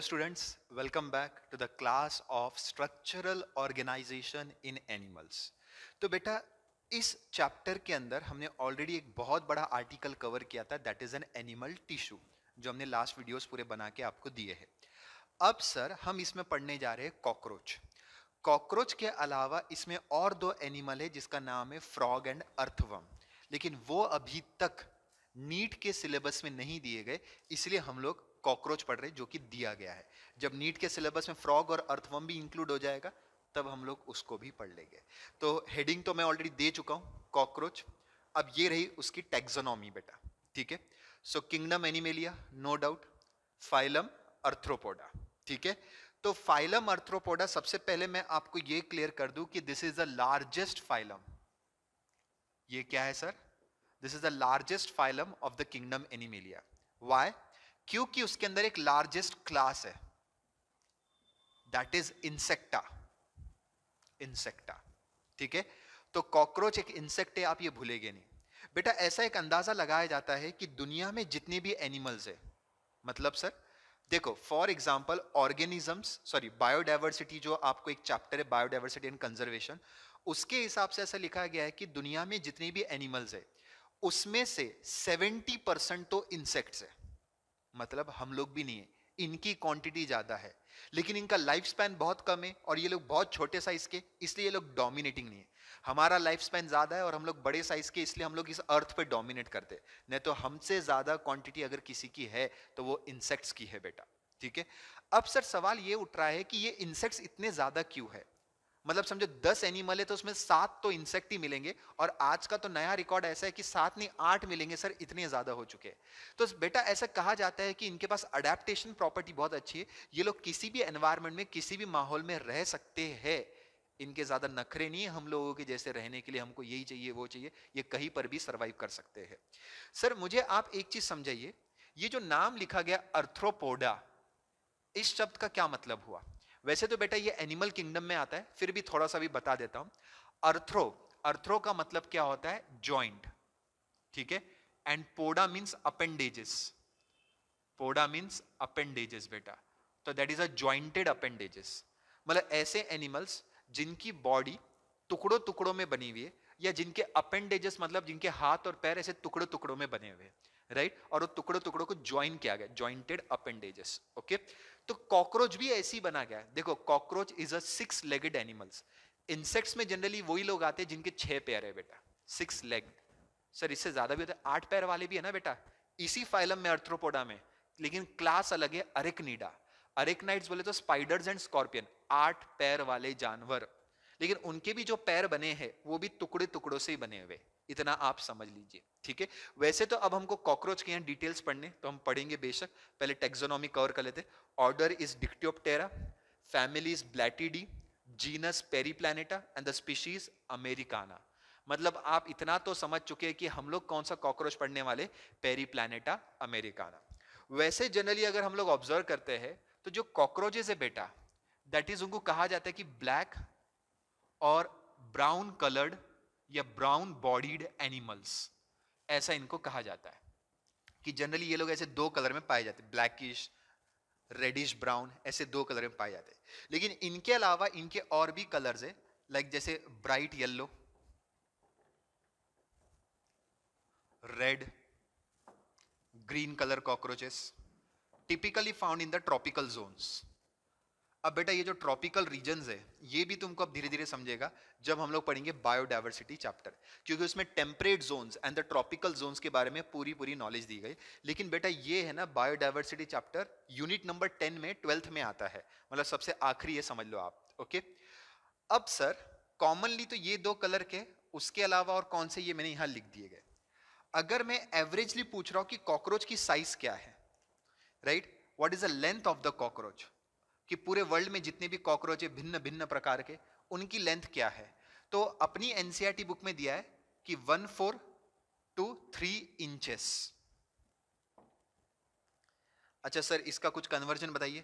Dear students, welcome back to the class of structural organization in animals. तो बेटा इस chapter के अंदर हमने ऑलरेडी एक बहुत बड़ा आर्टिकल कवर किया था that is an animal tissue जो हमने लास्ट वीडियोस पूरे बना के आपको दिए हैं अब सर हम इसमें पढ़ने जा रहे हैं कॉकरोच कॉकरोच के अलावा इसमें और दो एनिमल है जिसका नाम है फ्रॉग एंड अर्थवम लेकिन वो अभी तक नीट के सिलेबस में नहीं दिए गए इसलिए हम लोग कॉकरोच पढ़ रहे जो कि दिया गया है जब नीट के सिलेबस में फ्रॉग और अर्थवम भी इंक्लूड हो जाएगा तब हम लोग उसको भी पढ़ लेंगे तो हेडिंग तो मैं ऑलरेडी दे चुका हूँ कॉकरोच अब ये रही उसकी टेक्जोनॉमी बेटा ठीक है so kingdom Animalia no doubt phylum Arthropoda ठीक है तो फाइलम अर्थ्रोपोडा सबसे पहले मैं आपको ये क्लियर कर दूं कि this is the largest phylum ये क्या है sir this is the largest phylum of the kingdom Animalia why क्योंकि उसके अंदर एक लार्जेस्ट क्लास है दैट इज इंसेक्टा इंसेक्टा ठीक है तो कॉकरोच एक इंसेक्ट है आप ये भूलेंगे नहीं बेटा ऐसा एक अंदाजा लगाया जाता है कि दुनिया में जितने भी एनिमल्स है मतलब सर देखो for example organisms sorry biodiversity जो आपको एक चैप्टर है बायोडाइवर्सिटी एंड कंजर्वेशन उसके हिसाब से ऐसा लिखा गया है कि दुनिया में जितने भी एनिमल्स है उसमें से 70 परसेंट तो इंसेक्ट्स है मतलब हम लोग भी नहीं है इनकी क्वांटिटी ज़्यादा है लेकिन इनका लाइफ स्पैन बहुत कम है और ये लोग बहुत छोटे साइज के इसलिए ये लोग डोमिनेटिंग नहीं है हमारा लाइफ स्पैन ज़्यादा है और हम लोग बड़े साइज के इसलिए हम लोग इस अर्थ पर डोमिनेट करते हैं नहीं तो हमसे ज़्यादा क्वांटिटी अगर किसी की है तो वो इंसेक्ट्स की है बेटा ठीक है अब सर सवाल ये उठ रहा है कि ये इंसेक्ट्स इतने ज़्यादा क्यों है मतलब समझो दस एनिमल है तो उसमें सात तो इंसेक्ट ही मिलेंगे और आज का तो नया रिकॉर्ड ऐसा है कि सात नहीं आठ मिलेंगे सर इतने ज्यादा हो चुके हैं तो बेटा ऐसा कहा जाता है कि इनके पास अडेप्टेशन प्रॉपर्टी बहुत अच्छी है ये लोग किसी भी एनवायरमेंट में किसी भी माहौल में रह सकते हैं इनके ज्यादा नखरे नहीं है हम लोगों के जैसे रहने के लिए हमको यही चाहिए वो चाहिए ये कहीं पर भी सर्वाइव कर सकते हैं सर मुझे आप एक चीज समझाइए ये जो नाम लिखा गया अर्थ्रोपोडा इस शब्द का क्या मतलब हुआ वैसे तो बेटा ये एनिमल किंगडम में आता है फिर भी थोड़ा सा भी बता देता हूं अर्थ्रो अर्थ्रो का मतलब क्या होता है ज्वाइंट ठीक है and poda means appendages poda means appendages बेटा तो that is a jointed appendages मतलब ऐसे एनिमल्स जिनकी बॉडी टुकड़ों टुकड़ों में बनी हुई है या जिनके अपेंडेजेस मतलब जिनके हाथ और पैर ऐसे टुकड़ों टुकड़ों में बने हुए हैं राइट और वो टुकड़ों टुकड़ों को ज्वाइन किया गया ज्वाइंटेड अपेंडेजेस ओके तो कॉकरोच भी ऐसी बना गया है देखो cockroach is a six legged animals insects में जनरली वही लोग आते हैं जिनके छह पैर है बेटा सिक्स लेग सर इससे ज्यादा भी होते हैं आठ पैर वाले भी है ना बेटा इसी फाइलम में अर्थ्रोपोडा में लेकिन क्लास अलग है अरेक्निडा अरेक्नाइट्स बोले तो स्पाइडर्स एंड स्कॉर्पियन आठ पैर वाले जानवर लेकिन उनके भी जो पैर बने हैं वो भी टुकड़े टुकड़ों से ही बने हुए इतना आप समझ लीजिए ठीक है वैसे तो अब हमको कॉकरोच के यहाँ डिटेल्स पढ़ने तो हम पढ़ेंगे बेशक पहले टेक्सोनॉमी कवर कर लेते order is Dictyoptera family is Blattidae genus Periplaneta and the species americana मतलब आप इतना तो समझ चुके हैं कि हम लोग कौन सा कॉकरोच पढ़ने वाले पेरी प्लानिटा अमेरिकाना वैसे जनरली अगर हम लोग ऑब्जर्व करते हैं तो जो कॉकरोचेज है बेटा दैट इज उनको कहा जाता है कि ब्लैक और ब्राउन कलर्ड या ब्राउन बॉडीड एनिमल्स ऐसा इनको कहा जाता है कि जनरली ये लोग ऐसे दो कलर में पाए जाते हैं ब्लैकिश रेडिश ब्राउन ऐसे दो कलर में पाए जाते हैं लेकिन इनके अलावा इनके और भी कलर्स हैं लाइक जैसे bright yellow red green colour cockroaches typically found in the tropical zones अब बेटा ये जो ट्रॉपिकल रीजन है ये भी तुमको अब धीरे धीरे समझेगा जब हम लोग पढ़ेंगे बायोडाइवर्सिटी चैप्टर क्योंकि उसमें temperate zones and the tropical zones के बारे में पूरी पूरी नॉलेज दी गई लेकिन बेटा ये है ना biodiversity chapter unit number ten में ट्वेल्थ में आता है मतलब सबसे आखिरी ये समझ लो आप ओके अब सर कॉमनली तो ये दो कलर के उसके अलावा और कौन से ये मैंने यहाँ लिख दिए गए अगर मैं एवरेजली पूछ रहा हूँ कि कॉकरोच की साइज क्या है right what is the length of the cockroach कि पूरे वर्ल्ड में जितने भी कॉकरोच है भिन्न भिन्न प्रकार के उनकी लेंथ क्या है तो अपनी एनसीआरटी बुक e में दिया है कि one four two three inches अच्छा सर इसका कुछ कन्वर्जन बताइए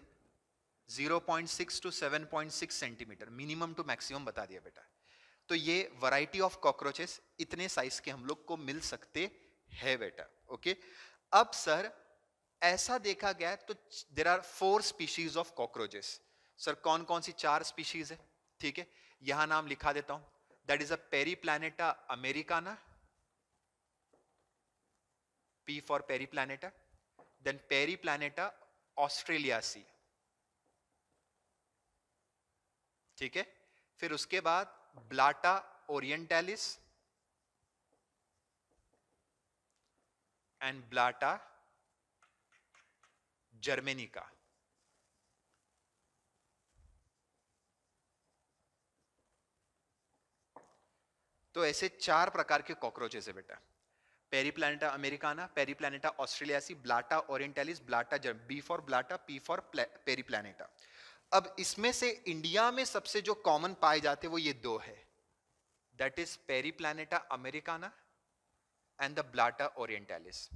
0.6 to 7.6 centimetre minimum to maximum बता दिया बेटा तो ये वैरायटी ऑफ कॉकरोचेस इतने साइज के हम लोग को मिल सकते हैं बेटा ओके अब सर ऐसा देखा गया तो there are four species of cockroaches sir कौन कौन सी चार स्पीशीज है ठीक है यहां नाम लिखा देता हूं that is a Periplaneta americana Planeta then Periplaneta australasiae ठीक है फिर उसके बाद Blatta orientalis and Blatta germanica तो ऐसे चार प्रकार के कॉकरोचेस है बेटा Periplaneta americana Periplaneta australasiae Blatta orientalis Blatta B for Blatta P for Periplaneta अब इसमें से इंडिया में सबसे जो कॉमन पाए जाते वो ये दो है that is Periplaneta americana and the Blatta orientalis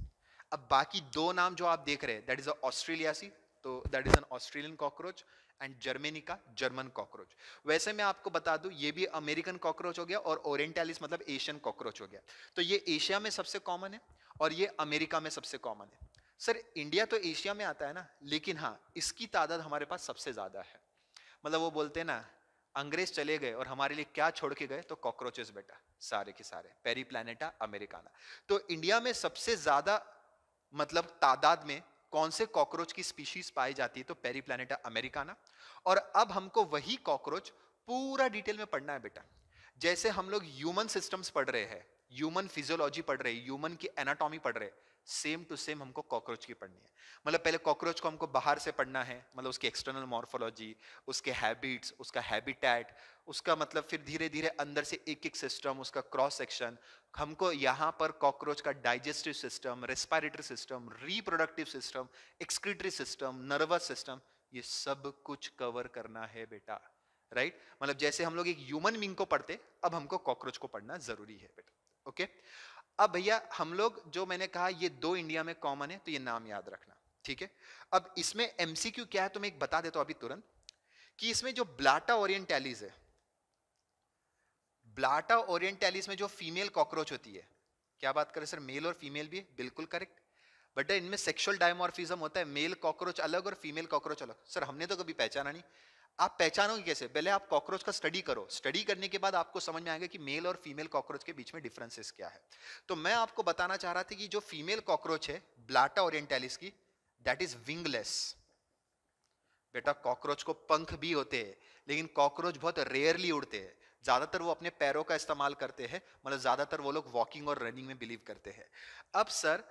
अब बाकी दो नाम जो आप देख रहे हैं दैट इज ऑस्ट्रेलियासी तो that is an Australian cockroach and germanica German cockroach वैसे मैं आपको बता दूं ये भी अमेरिकन कॉकरोच हो गया और ओरिएंटालिस मतलब एशियन कॉकरोच हो गया तो ये एशिया में सबसे कॉमन है और ये अमेरिका में सबसे कॉमन है सर इंडिया तो एशिया में आता है ना लेकिन हाँ इसकी तादाद हमारे पास सबसे ज़्यादा है मतलब वो बोलते हैं ना अंग्रेज चले गए और हमारे लिए क्या छोड़ के गए तो कॉकरोचेस बेटा सारे के सारे पेरी प्लानिटा अमेरिकाना तो इंडिया में सबसे ज़्यादा मतलब तादाद में कौन से कॉकरोच की स्पीशीज पाई जाती है तो पेरी प्लानिट अमेरिकाना और अब हमको वही कॉकरोच पूरा डिटेल में पढ़ना है बेटा जैसे हम लोग ह्यूमन सिस्टम्स पढ़ रहे हैं ह्यूमन फिजियोलॉजी पढ़ रहे ह्यूमन की एनाटॉमी पढ़ रहे सेम टू सेम हमको कॉकरोच की पढ़नी है मतलब पहले कॉकरोच को हमको बाहर से पढ़ना है मतलब उसकी एक्सटर्नल मॉर्फोलॉजी उसके हैबिट्स उसका हैबिटेट उसका मतलब फिर धीरे धीरे अंदर से एक एक सिस्टम उसका क्रॉस सेक्शन हमको यहाँ पर कॉकरोच का digestive system respiratory system reproductive system excretory system nervous system ये सब कुछ कवर करना है बेटा राइट right? मतलब जैसे हम लोग एक ह्यूमन विंग को पढ़ते अब हमको कॉकरोच को पढ़ना जरूरी है बेटा ओके अब भैया हम लोग जो मैंने कहा ये दो इंडिया में कॉमन है तो ये नाम याद रखना ठीक है अब इसमें एमसीक्यू क्या है तो मैं एक बता देता हूं अभी तुरंत कि इसमें जो ब्लाटा ओरिएंटालिस है ब्लाटा ओरिएंटालिस में जो फीमेल कॉकरोच होती है क्या बात करें सर मेल और फीमेल भी है बिल्कुल करेक्ट बट इनमें सेक्सुअल डायमॉर्फिज्म होता है मेल कॉकरोच अलग और फीमेल कॉकरोच अलग सर हमने तो कभी पहचाना नहीं आप पहचानोगे कैसे पहले आप कॉकरोच का स्टडी करो स्टडी करने के बाद आपको समझ में आएगा कि मेल और फीमेल कॉकरोच के बीच में डिफरेंसेस क्या है तो मैं आपको बताना चाह रहा था कि जो फीमेल कॉकरोच है ब्लाटा ओरिएंटालिस की दैट इज विंगलेस बेटा कॉकरोच को पंख भी होते हैं लेकिन कॉकरोच बहुत रेयरली उड़ते हैं ज्यादातर वो अपने पैरों का इस्तेमाल करते हैं मतलब ज्यादातर वो लोग वॉकिंग और रनिंग में बिलीव करते हैं अब सर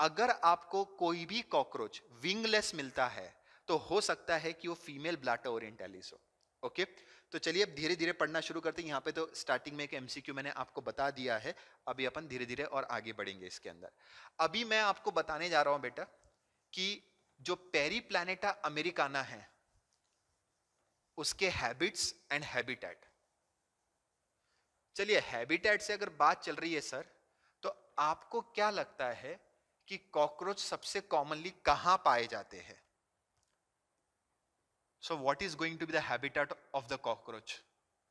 अगर आपको कोई भी कॉकरोच विंगलेस मिलता है तो हो सकता है कि वो फीमेल ब्लाटा ओरिएंटालिस हो ओके तो चलिए अब धीरे धीरे पढ़ना शुरू करते हैं यहाँ पे तो स्टार्टिंग में एक एमसीक्यू मैंने आपको बता दिया है अभी अपन धीरे धीरे और आगे बढ़ेंगे इसके अंदर अभी मैं आपको बताने जा रहा हूँ बेटा कि जो पेरी प्लानिटा अमेरिकाना है उसके हैबिट्स एंड हैबिटेट चलिए हैबिटेट से अगर बात चल रही है सर तो आपको क्या लगता है कि कॉकरोच सबसे कॉमनली कहाँ पाए जाते हैं so what is going to be the habitat of the cockroach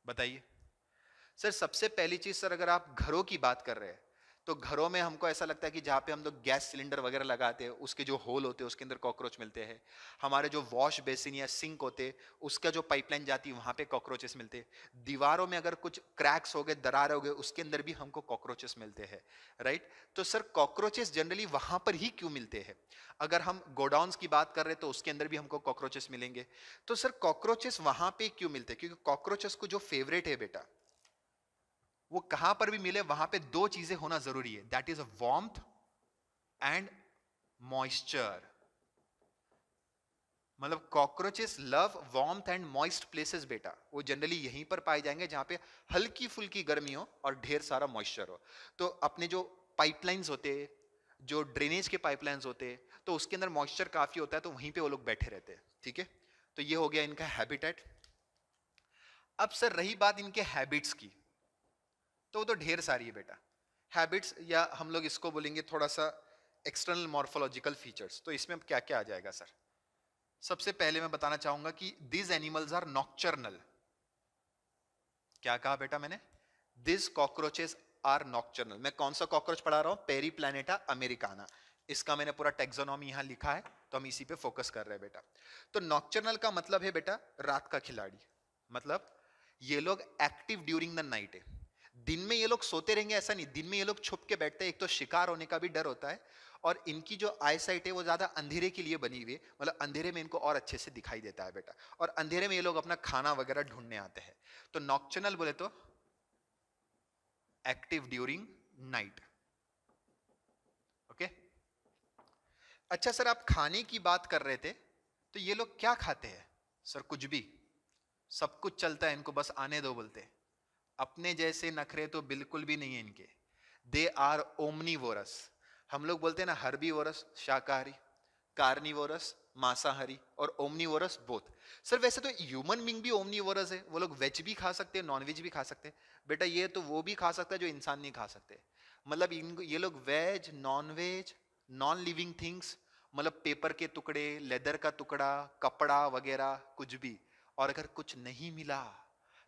बताइए सर सबसे पहली चीज सर अगर आप घरों की बात कर रहे हैं तो घरों में हमको ऐसा लगता है कि जहाँ पे हम लोग गैस सिलेंडर वगैरह लगाते हैं उसके जो होल होते हैं उसके अंदर कॉकरोच मिलते हैं हमारे जो वॉश बेसिन या सिंक होते उसका जो पाइपलाइन जाती है वहाँ पे कॉकरोचेस मिलते हैं दीवारों में अगर कुछ क्रैक्स हो गए दरार हो गए उसके अंदर भी हमको कॉकरोचेस मिलते हैं राइट तो सर कॉकरोचेस जनरली वहाँ पर ही क्यों मिलते हैं अगर हम गोडाउंस की बात कर रहे हैं तो उसके अंदर भी हमको कॉकरोचेस मिलेंगे तो सर कॉकरोचेस वहाँ पर क्यों मिलते हैं क्योंकि कॉकरोचेस को जो फेवरेट है बेटा वो कहां पर भी मिले वहां पे दो चीजें होना जरूरी है that is a warmth and moisture मतलब cockroaches love warm and moist places बेटा वो जनरली यहीं पर पाए जाएंगे जहां पे हल्की फुल्की गर्मी हो और ढेर सारा मॉइस्चर हो तो अपने जो पाइपलाइंस होते जो ड्रेनेज के पाइपलाइंस होते तो उसके अंदर मॉइस्चर काफ़ी होता है तो वहीं पे वो लोग बैठे रहते हैं ठीक है तो ये हो गया इनका हैबिटेट अब सर रही बात इनके हैबिट्स की तो वो तो ढेर सारी है बेटा हैबिट्स या हम लोग इसको बोलेंगे थोड़ा सा एक्सटर्नल मॉर्फोलॉजिकल फीचर्स तो इसमें क्या क्या आ जाएगा सर सबसे पहले मैं बताना चाहूंगा कि दिज एनिमल्स आर नॉक्चरनल क्या कहा बेटा मैंने दिज कॉकरोचेस आर नॉक्चरनल मैं कौन सा कॉकरोच पढ़ा रहा हूं पेरी प्लानिटा अमेरिकाना इसका मैंने पूरा टेक्सोनॉमी यहां लिखा है तो हम इसी पे फोकस कर रहे हैं बेटा तो नॉक्चरनल का मतलब है बेटा रात का खिलाड़ी मतलब ये लोग एक्टिव ड्यूरिंग द नाइट है दिन में ये लोग सोते रहेंगे ऐसा नहीं दिन में ये लोग छुप के बैठते हैं एक तो शिकार होने का भी डर होता है और इनकी जो आई साइट है वो ज़्यादा अंधेरे के लिए बनी हुई है मतलब अंधेरे में इनको और अच्छे से दिखाई देता है बेटा और अंधेरे में ये लोग अपना खाना वगैरह ढूंढने आते हैं तो नॉक्चनल बोले तो एक्टिव ड्यूरिंग नाइट ओके अच्छा सर आप खाने की बात कर रहे थे तो ये लोग क्या खाते हैं सर कुछ भी सब कुछ चलता है इनको बस आने दो बोलते हैं अपने जैसे नखरे तो बिल्कुल भी नहीं है इनके दे आर ओमनी वोरस हम लोग बोलते हैं ना हर्बी वोरस शाकाहारी कार्नी वोरस मांसाहारी और ओमनी वोरस बोथ सर वैसे तो ह्यूमन बींग भी ओमनी वोरस है वो लोग वेज भी खा सकते हैं नॉन वेज भी खा सकते हैं बेटा ये तो वो भी खा सकता है जो इंसान नहीं खा सकते मतलब इनको ये लोग veg non veg non living things मतलब पेपर के टुकड़े लेदर का टुकड़ा कपड़ा वगैरह कुछ भी और अगर कुछ नहीं मिला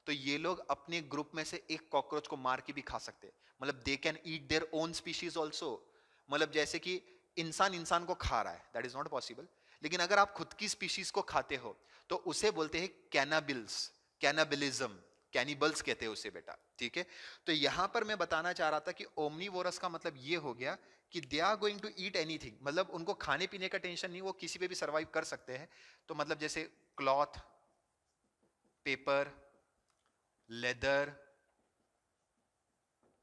तो ये लोग अपने ग्रुप में से एक कॉकरोच को मार के भी खा सकते मतलब they can eat their own species also मतलब जैसे कि इंसान इंसान को खा रहा है दैट इज नॉट पॉसिबल लेकिन अगर आप खुद की स्पीशीज को खाते हो तो उसे बोलते हैं कैनाबिल्स कैनाबिलिज्म कैनिबल्स कहते हैं उसे बेटा ठीक है तो यहां पर मैं बताना चाह रहा था कि ओमनीवोरस का मतलब ये हो गया कि they are going to eat anything मतलब उनको खाने पीने का टेंशन नहीं वो किसी पे भी सर्वाइव कर सकते हैं तो मतलब जैसे क्लॉथ पेपर लेदर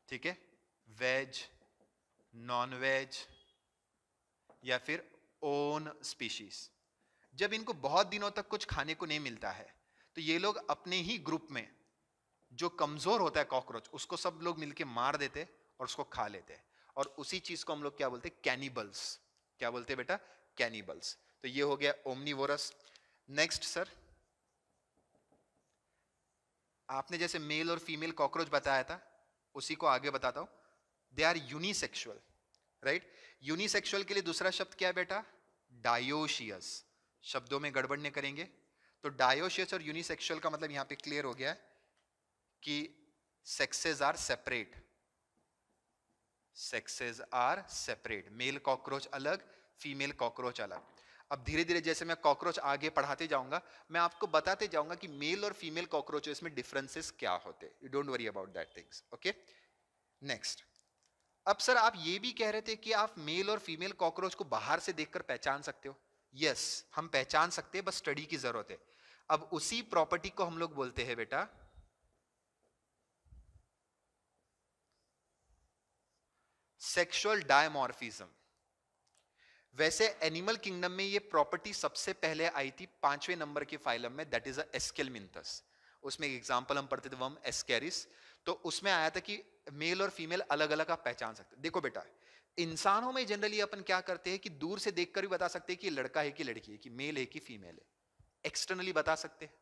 ठीक है वेज नॉन वेज या फिर ओन स्पीशीज जब इनको बहुत दिनों तक कुछ खाने को नहीं मिलता है तो ये लोग अपने ही ग्रुप में जो कमजोर होता है कॉकरोच उसको सब लोग मिलके मार देते और उसको खा लेते और उसी चीज को हम लोग क्या बोलते हैं कैनिबल्स क्या बोलते हैं बेटा कैनिबल्स तो ये हो गया ओमनीवोरस नेक्स्ट सर आपने जैसे मेल और फीमेल कॉकरोच बताया था उसी को आगे बताता हूँ they are unisexual right unisexual के लिए दूसरा शब्द क्या है बेटा डायोशियस शब्दों में गड़बड़ नहीं करेंगे तो डायोशियस और यूनिसेक्सुअल का मतलब यहाँ पे क्लियर हो गया है कि sexes are separate sexes are separate male cockroach अलग फीमेल कॉकरोच अलग अब धीरे धीरे जैसे मैं कॉकरोच आगे पढ़ाते जाऊंगा मैं आपको बताते जाऊंगा कि मेल और फीमेल कॉकरोच में डिफरेंसेस क्या होते you don't worry about that things okay next अब सर आप ये भी कह रहे थे कि आप मेल और फीमेल कॉकरोच को बाहर से देखकर पहचान सकते हो यस yes, हम पहचान सकते हैं बस स्टडी की जरूरत है अब उसी प्रॉपर्टी को हम लोग बोलते हैं बेटा सेक्सुअल डायमॉर्फिज्म वैसे एनिमल किंगडम में ये प्रॉपर्टी सबसे पहले आई थी पांचवें नंबर के फाइलम में दैट इज अस्केलमिंथस उसमें एक एग्जाम्पल हम पढ़ते थे वम एस्केरिस तो उसमें आया था कि मेल और फीमेल अलग अलग आप पहचान सकते देखो बेटा इंसानों में जनरली अपन क्या करते हैं कि दूर से देखकर भी बता सकते हैं कि लड़का है कि लड़की है कि मेल है कि फीमेल है एक्सटर्नली बता सकते हैं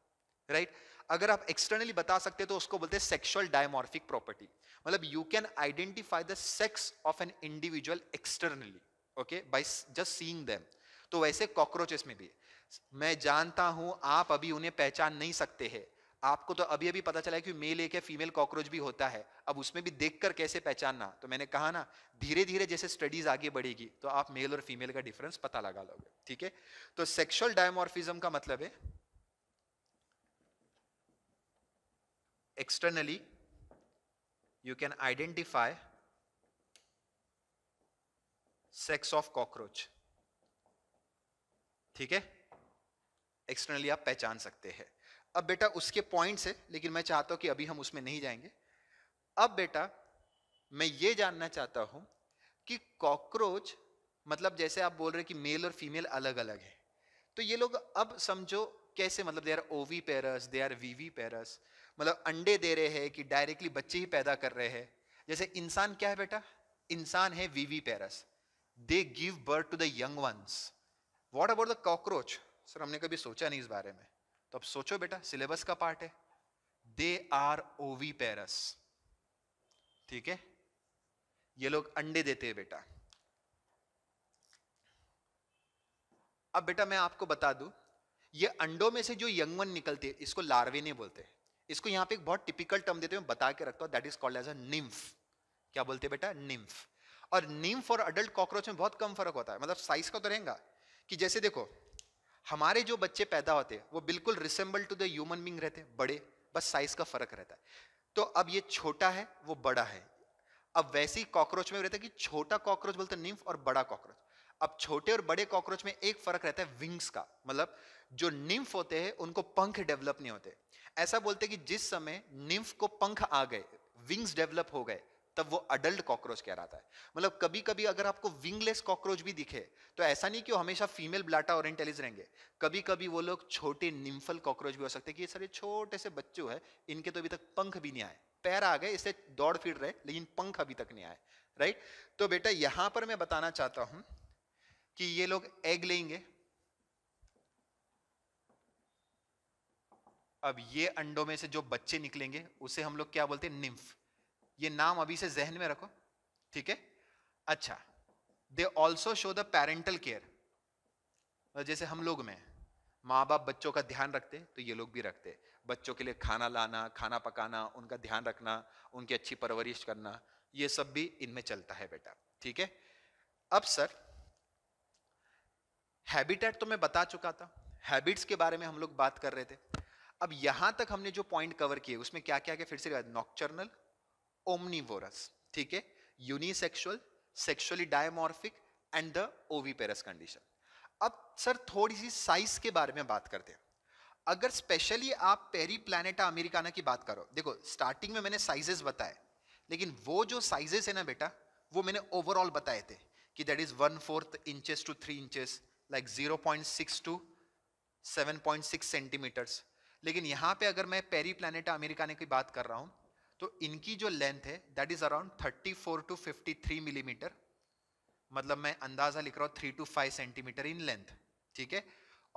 राइट right? अगर आप एक्सटर्नली बता सकते हैं तो उसको बोलते हैं सेक्सुअल डायमोर्फिक प्रॉपर्टी मतलब you can identify the sex of an individual externally okay by just seeing them तो वैसे कॉकरोचेस में भी मैं जानता हूं आप अभी उन्हें पहचान नहीं सकते हैं आपको तो अभी अभी पता चला है कि मेल एक है फीमेल कॉकरोच भी होता है अब उसमें भी देखकर कैसे पहचानना तो मैंने कहा ना धीरे धीरे जैसे स्टडीज आगे बढ़ेगी तो आप मेल और फीमेल का डिफरेंस पता लगा लोगे ठीक है तो सेक्सुअल डायमोर्फिज्म का मतलब है externally you can identify sex of cockroach ठीक है एक्सटर्नली आप पहचान सकते हैं अब बेटा उसके पॉइंट्स है लेकिन मैं चाहता हूं कि अभी हम उसमें नहीं जाएंगे अब बेटा मैं ये जानना चाहता हूं कि कॉकरोच मतलब जैसे आप बोल रहे कि मेल और फीमेल अलग अलग है तो ये लोग अब समझो कैसे मतलब दे आर ओवी पेरस दे आर वीवी पेरस मतलब अंडे दे रहे हैं कि डायरेक्टली बच्चे ही पैदा कर रहे हैं जैसे इंसान क्या है बेटा इंसान है वीवी पेरस they give birth to the young ones. What about the cockroach? Sir, हमने कभी सोचा नहीं इस बारे में तो अब सोचो बेटा सिलेबस का पार्ट है दे आर ओवी पेरस ठीक है ये लोग अंडे देते हैं बेटा अब बेटा मैं आपको बता दू ये अंडों में से जो यंग वन निकलते हैं इसको लार्वे नहीं बोलते इसको यहां पे एक बहुत टिपिकल टर्म देते हैं बता के रखता हूं that is called as a nymph क्या बोलते हैं बेटा निम्फ और नीम फॉर अडल्ट कॉकरोच में बहुत कम फर्क होता है मतलब साइज का तो रहेगा कि जैसे देखो हमारे जो बच्चे पैदा होते हैं वो बिल्कुल resemble to the human being रहते हैं बड़े बस साइज का फर्क रहता है तो अब ये छोटा है वो बड़ा है अब वैसे ही कॉकरोच में रहता है कि छोटा कॉकरोच बोलते निम्फ और बड़ा कॉकरोच अब छोटे और बड़े कॉकरोच में एक फर्क रहता है विंग्स का मतलब जो निम्फ होते हैं उनको पंख डेवलप नहीं होते ऐसा बोलते कि जिस समय निम्फ को पंख आ गए विंग्स डेवलप हो गए तब वो अडल्ट कॉकरोच कहलाता है मतलब कभी कभी अगर आपको विंगलेस कॉकरोच भी दिखे तो ऐसा नहीं कि वो हमेशा फीमेल ब्लाटा ओरिएंटेलिस रहेंगे कभी कभी वो लोग छोटे निम्फल कॉकरोच भी हो सकते हैं कि ये सारे छोटे से बच्चे हैं इनके तो अभी तक पंख भी नहीं आए पैर आ गए इससे दौड़ फिर रहे लेकिन पंख अभी तक नहीं आए राइट तो बेटा यहां पर मैं बताना चाहता हूं कि ये लोग एग लेंगे अब ये अंडों में से जो बच्चे निकलेंगे उसे हम लोग क्या बोलते हैं निम्फ ये नाम अभी से जहन में रखो ठीक है अच्छा they also show the parental care जैसे हम लोग में माँ बाप बच्चों का ध्यान रखते तो ये लोग भी रखते बच्चों के लिए खाना लाना खाना पकाना उनका ध्यान रखना उनकी अच्छी परवरिश करना ये सब भी इनमें चलता है बेटा ठीक है अब सर हैबिटेट तो मैं बता चुका था हैबिट्स के बारे में हम लोग बात कर रहे थे अब यहां तक हमने जो पॉइंट कवर किए उसमें क्या क्या क्या फिर से नॉक्चरनल ओमनीवोरस ठीक है unisexual sexually dimorphic and the oviparous condition अब सर थोड़ी सी साइज के बारे में बात करते हैं अगर स्पेशली आप पेरी प्लानिटा अमेरिकाना की बात करो देखो स्टार्टिंग में मैंने साइजेस बताए लेकिन वो जो साइजेस है ना बेटा वो मैंने ओवरऑल बताए थे कि that is one fourth inches to three inches like zero point six to seven point six centimeters लेकिन यहाँ पे अगर मैं पेरी प्लानिटा अमेरिकाना की बात कर रहा हूँ तो इनकी जो लेंथ है that is around 34 to 53 millimeter मतलब मैं अंदाजा लिख रहा हूँ three to five centimeter in length ठीक है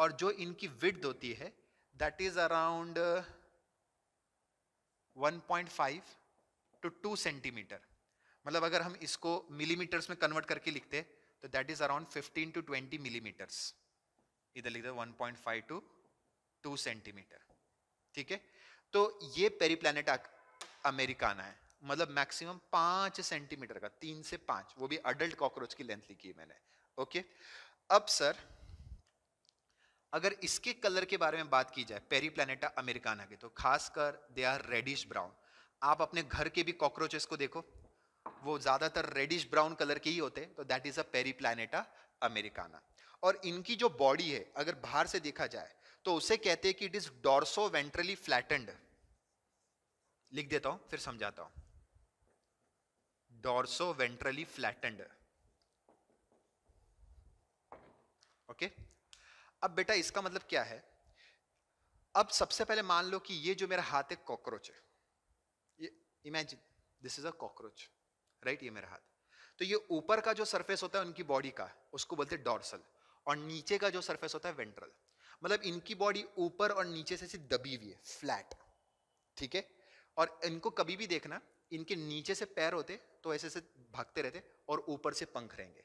और जो इनकी विड होती है that is around 1.5 to 2 centimeter मतलब अगर हम इसको मिलीमीटर्स में कन्वर्ट करके लिखते तो that is around 15 to 20 millimetres इधर लिखते one point two two centimetre ठीक है तो ये पेरी प्लानिट अमेरिकाना है मतलब मैक्सिमम पांच सेंटीमीटर का तीन से पांच वो भी अडल्ट कॉकरोच की लेंथ लिखी है मैंने ओके अब सर अगर इसके कलर के बारे में बात की जाए पेरी प्लानिटा अमेरिकाना के तो खासकर दे आर रेडिश ब्राउन आप अपने घर के भी कॉकरोचेस को देखो वो ज़्यादातर रेडिश ब्राउन कलर के ही होते हैं तो that is a Periplaneta americana और इनकी जो बॉडी है अगर बाहर से देखा जाए तो उसे कहते हैं कि it is dorsoventrally flattened लिख देता हूं फिर समझाता हूं डॉर्सो वेंट्रली फ्लैटेंड ओके अब बेटा इसका मतलब क्या है अब सबसे पहले मान लो कि ये जो मेरा हाथ है कॉकरोच है ये imagine this is a cockroach right ये मेरा हाथ तो ये ऊपर का जो सरफेस होता है उनकी बॉडी का उसको बोलते हैं डॉर्सल और नीचे का जो सरफेस होता है वेंट्रल मतलब इनकी बॉडी ऊपर और नीचे से दबी हुई है फ्लैट ठीक है और इनको कभी भी देखना इनके नीचे से पैर होते तो ऐसे ऐसे भागते रहते और ऊपर से पंख रहेंगे